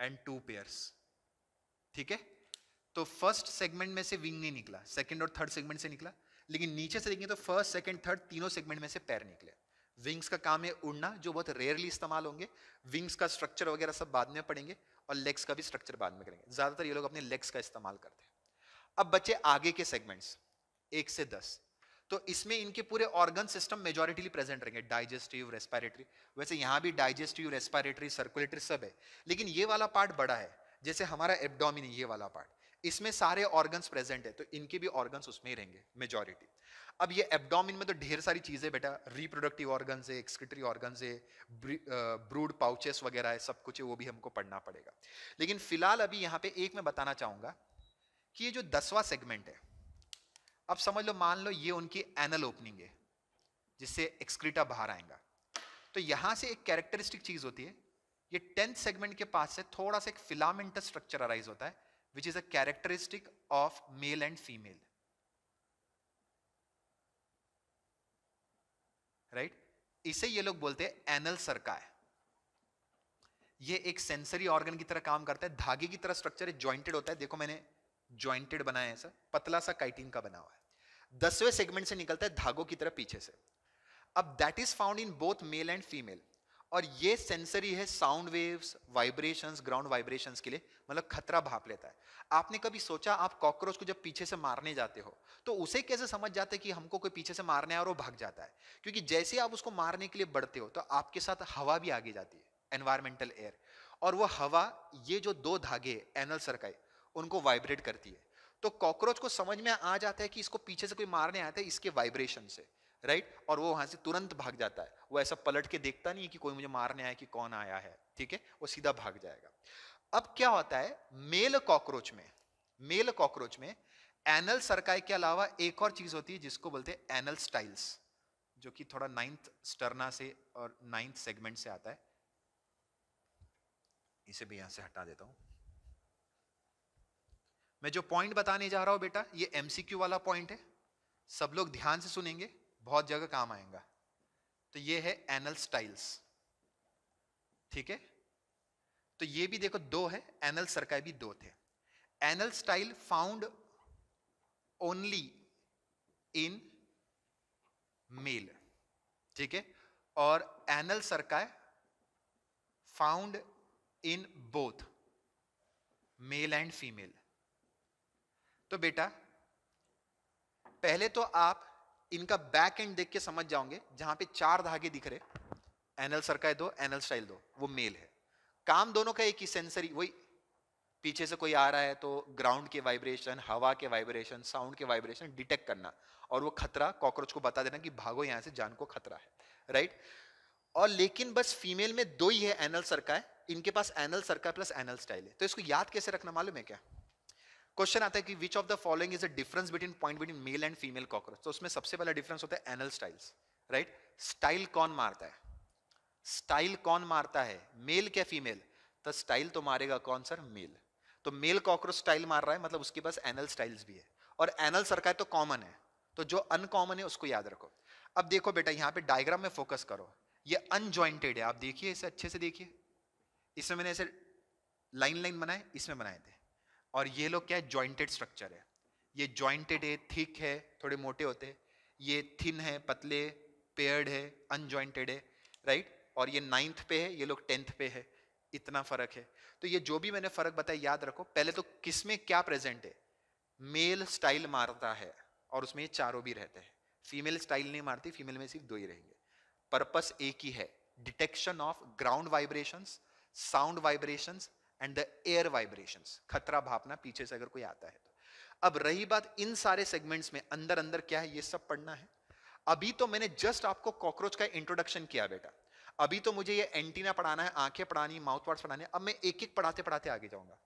and two pairs ठीक है तो फर्स्ट सेगमेंट में से विंग नहीं निकला सेकंड और थर्ड सेगमेंट से निकला लेकिन नीचे से देखेंगे तो फर्स्ट सेकंड थर्ड तीनों सेगमेंट में से पैर निकले विंग्स का काम है उड़ना जो बहुत रेयरली इस्तेमाल होंगे विंग्स का स्ट्रक्चर वगैरह सब बाद में पढ़ेंगे और लेग्स का भी स्ट्रक्चर बाद में करेंगे ज्यादातर ये लोग अपने लेग्स का इस्तेमाल करते हैं अब बच्चे आगे के सेगमेंट्स एक से दस तो इसमें इनके पूरे ऑर्गन सिस्टम मेजोरिटीली प्रेजेंट रहेंगे डाइजेस्टिव रेस्पिरेटरी वैसे यहाँ भी डाइजेस्टिव रेस्पिरेटरी सर्कुलेटरी सब है लेकिन ये वाला पार्ट बड़ा है जैसे हमारा एबडोमिन ये वाला पार्ट इसमें सारे ऑर्गन्स प्रेजेंट है तो इनके भी ऑर्गन्स उसमें ही रहेंगे मेजोरिटी अब ये एबडोमिन में तो ढेर सारी चीज़ें बेटा रिप्रोडक्टिव ऑर्गन है एक्सक्रिटरी ऑर्गन है ब्रूड पाउचेस वगैरह है सब कुछ है वो भी हमको पढ़ना पड़ेगा लेकिन फिलहाल अभी यहाँ पे एक मैं बताना चाहूँगा कि ये जो दसवा सेगमेंट है अब समझ लो मान लो ये उनकी एनल ओपनिंग है जिससे एक्सक्रीटा बाहर आएगा तो यहां से एक कैरेक्टरिस्टिक चीज़ होती है ये टेंथ सेगमेंट के पास से थोड़ा सा एक फिलामेंट स्ट्रक्चर अराइज होता है which is a characteristic of male and female right इसे ये लोग बोलते हैं एनल सरका है ये एक सेंसरी ऑर्गन की तरह काम करता है धागे की तरह स्ट्रक्चर है ज्वाइंटेड होता है देखो मैंने जॉइंटेड बना है ऐसा पतला सा काइटिन का बना हुआ है दसवें सेगमेंट से निकलता है धागों की तरह पीछे से अब that is found in both male and female और ये सेंसरी है sound waves vibrations ground vibrations के लिए मतलब खतरा भाप लेता है आपने कभी सोचा आप कॉकरोच को जब पीछे से मारने जाते हो तो उसे कैसे समझ जाते कि हमको कोई पीछे से मारने आया और वो भाग जाता है क्योंकि जैसे आप उसको मारने के लिए बढ़ते हो तो आपके साथ हवा भी आगे जाती है एनवायरमेंटल एयर और वो हवा ये जो दो धागे एनल सरकाई उनको वाइब्रेट करती है तो कॉकरोच को समझ में आ जाता है कि इसको पीछे से कोई मारने आया था इसके वाइब्रेशन से राइट और वो वहां से तुरंत भाग जाता है वो ऐसा पलट के देखता नहीं है कि कोई मुझे मारने आया कि कौन आया है ठीक है वो सीधा भाग जाएगा अब क्या होता है मेल कॉकरोच में मेल कॉकरोच में एनल सरकाई के अलावा एक और चीज होती है जिसको बोलते हैं एनल स्टाइल्स जो कि थोड़ा नाइन्थ स्टर्ना से और नाइन्थ सेगमेंट से आता है इसे भी यहां से हटा देता हूं मैं जो पॉइंट बताने जा रहा हूँ बेटा ये एमसीक्यू वाला पॉइंट है सब लोग ध्यान से सुनेंगे बहुत जगह काम आएगा तो ये है एनल स्टाइल्स ठीक है तो ये भी देखो दो है एनल सरकाई भी दो थे anal style found only in male ठीक है और anal cerci found in both male and female तो बेटा पहले तो आप इनका बैक एंड देख के समझ जाओगे जहां पे चार धागे दिख रहे एनल सरकाय दो एनल स्टाइल दो वो मेल है काम दोनों का एक ही सेंसरी वही पीछे से कोई आ रहा है तो ग्राउंड के वाइब्रेशन हवा के वाइब्रेशन साउंड के वाइब्रेशन डिटेक्ट करना और वो खतरा कॉकरोच को बता देना कि भागो यहां से जान को खतरा है राइट और लेकिन बस फीमेल में दो ही है एनल सरकाय इनके पास anal cerci plus anal style है तो इसको याद कैसे रखना मालूम है क्या क्वेश्चन आता है कि which of the following is a difference between point between male and female cockroach तो उसमें सबसे पहला डिफरेंस होता है एनल स्टाइल्स राइट स्टाइल कौन मारता है स्टाइल कौन मारता है मेल क्या फीमेल तो स्टाइल तो मारेगा कौन सर मेल तो मेल कॉकरोच स्टाइल मार रहा है मतलब उसके पास एनल स्टाइल्स भी है और एनल सरकार तो कॉमन है तो जो अनकॉमन है उसको याद रखो अब देखो बेटा यहाँ पे डायग्राम में फोकस करो ये अनजॉइंटेड है आप देखिए इसे अच्छे से देखिए इसमें मैंने ऐसे लाइन लाइन बनाए इसमें बनाए थे और ये लोग क्या है जॉइंटेड स्ट्रक्चर है ये जॉइंटेड है थिक है थोड़े मोटे होते हैं ये थिन है पतले पेयर्ड है अनजॉइंटेड है राइट और ये नाइन्थ पे है ये लोग टेंथ पे है इतना फर्क है तो ये जो भी मैंने फर्क बताया याद रखो पहले तो किस में क्या प्रेजेंट है मेल स्टाइल मारता है और उसमें ये चारों भी रहते हैं फीमेल स्टाइल नहीं मारती फीमेल में सिर्फ दो ही रहेंगे पर्पस एक ही है detection of ground vibrations sound vibrations and the air vibration खतरा भापना पीछे से अगर कोई आता है तो अब रही बात इन सारे सेगमेंट्स में अंदर अंदर क्या है ये सब पढ़ना है अभी तो मैंने जस्ट आपको कॉकरोच का इंट्रोडक्शन किया बेटा अभी तो मुझे ये एंटीना पढ़ाना है आंखें पढ़ानी माउथ वार्ड्स पढ़ाने अब मैं एक एक पढ़ाते पढ़ाते आगे जाऊंगा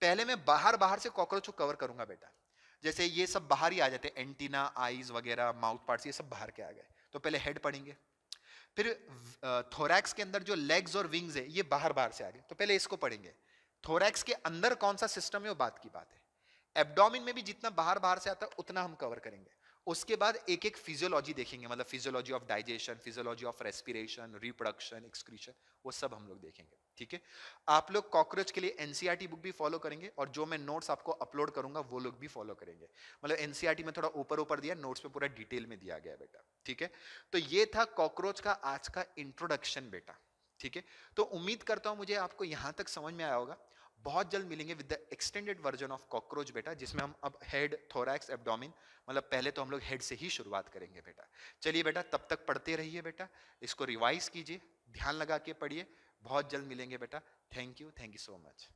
पहले मैं बाहर बाहर से कॉकरोच को कवर करूंगा बेटा जैसे ये सब बाहर ही आ जाते हैं एंटीना आईज वगैरह माउथ पार्ट्स ये सब बाहर के आ गए तो पहले हेड पढ़ेंगे फिर थोरैक्स के अंदर जो लेग्स और विंग्स है ये बाहर बाहर से आ गए तो पहले इसको पढ़ेंगे थोरैक्स के अंदर कौन सा सिस्टम है वो बात की बात है एब्डोमिन में भी जितना बाहर बाहर से आता है उतना हम कवर करेंगे उसके बाद एक एक फिजियोलॉजी देखेंगे मतलब physiology of digestion physiology of respiration reproduction excretion वो सब हम लोग देखेंगे ठीक है आप लोग कॉकरोच के लिए एनसीईआरटी बुक e भी फॉलो करेंगे और जो मैं नोट्स आपको अपलोड करूंगा वो लोग भी फॉलो करेंगे मतलब एनसीईआरटी e में थोड़ा ऊपर ऊपर दिया नोट्स में पूरा डिटेल में दिया गया बेटा ठीक है तो ये था कॉकरोच का आज का इंट्रोडक्शन बेटा ठीक है तो उम्मीद करता हूं मुझे आपको यहां तक समझ में आया होगा बहुत जल्द मिलेंगे with the extended version of cockroach बेटा जिसमें हम अब हेड थोरैक्स एब्डोमिन मतलब पहले तो हम लोग हेड से ही शुरुआत करेंगे बेटा चलिए बेटा तब तक पढ़ते रहिए बेटा इसको रिवाइज कीजिए ध्यान लगा के पढ़िए बहुत जल्द मिलेंगे बेटा thank you thank you so much